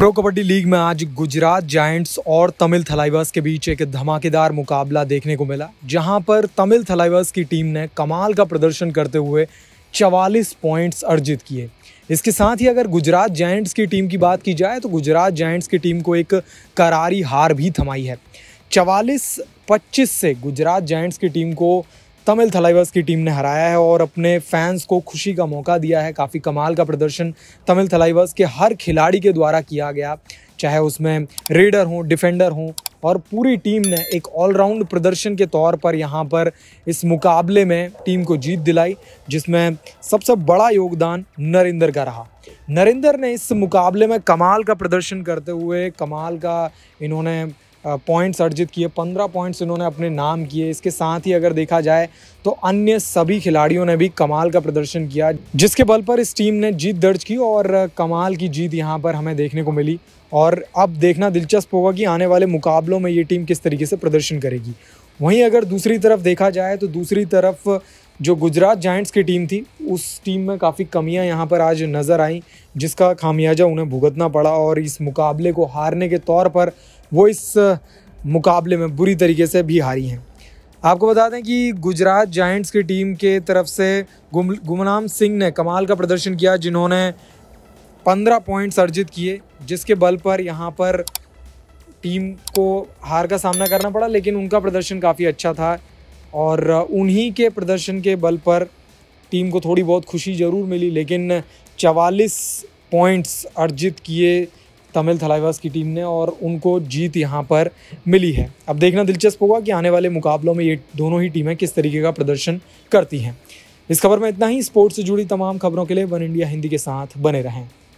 pro kabaddi league में आज Gujarat giants और तमिल थलाइवर्स के बीच एक धमाकेदार मुकाबला देखने को मिला जहां पर तमिल थलाइवर्स की टीम ने कमाल का प्रदर्शन करते हुए 44 पॉइंट्स अर्जित किए इसके साथ ही अगर गुजरात जायंट्स की टीम की बात की जाए तो गुजरात जायंट्स की टीम को एक करारी हार भी थमाई है चवालीस पच्चीस से गुजरात जायंट्स की टीम को तमिल थलाइवर्स की टीम ने हराया है और अपने फैंस को खुशी का मौका दिया है काफ़ी कमाल का प्रदर्शन तमिल थलाइवर्स के हर खिलाड़ी के द्वारा किया गया चाहे उसमें रेडर हों डिफेंडर हों और पूरी टीम ने एक ऑलराउंड प्रदर्शन के तौर पर यहाँ पर इस मुकाबले में टीम को जीत दिलाई जिसमें सबसे बड़ा योगदान नरेंद्र का रहा नरेंद्र ने इस मुकाबले में कमाल का प्रदर्शन करते हुए कमाल का इन्होंने पॉइंट्स अर्जित किए पंद्रह पॉइंट्स इन्होंने अपने नाम किए इसके साथ ही अगर देखा जाए तो अन्य सभी खिलाड़ियों ने भी कमाल का प्रदर्शन किया जिसके बल पर इस टीम ने जीत दर्ज की और कमाल की जीत यहाँ पर हमें देखने को मिली और अब देखना दिलचस्प होगा कि आने वाले मुकाबलों में ये टीम किस तरीके से प्रदर्शन करेगी वहीं अगर दूसरी तरफ देखा जाए तो दूसरी तरफ जो गुजरात जाइंट्स की टीम थी उस टीम में काफ़ी कमियां यहां पर आज नज़र आईं जिसका खामियाजा उन्हें भुगतना पड़ा और इस मुकाबले को हारने के तौर पर वो इस मुकाबले में बुरी तरीके से भी हारी हैं आपको बता दें कि गुजरात जाइंट्स की टीम के तरफ से गुम गुमनाम सिंह ने कमाल का प्रदर्शन किया जिन्होंने पंद्रह पॉइंट्स अर्जित किए जिसके बल पर यहाँ पर टीम को हार का सामना करना पड़ा लेकिन उनका प्रदर्शन काफ़ी अच्छा था और उन्हीं के प्रदर्शन के बल पर टीम को थोड़ी बहुत खुशी ज़रूर मिली लेकिन चवालीस पॉइंट्स अर्जित किए तमिल थलाइवास की टीम ने और उनको जीत यहाँ पर मिली है अब देखना दिलचस्प होगा कि आने वाले मुकाबलों में ये दोनों ही टीमें किस तरीके का प्रदर्शन करती हैं इस खबर में इतना ही स्पोर्ट्स से जुड़ी तमाम खबरों के लिए वन इंडिया हिंदी के साथ बने रहें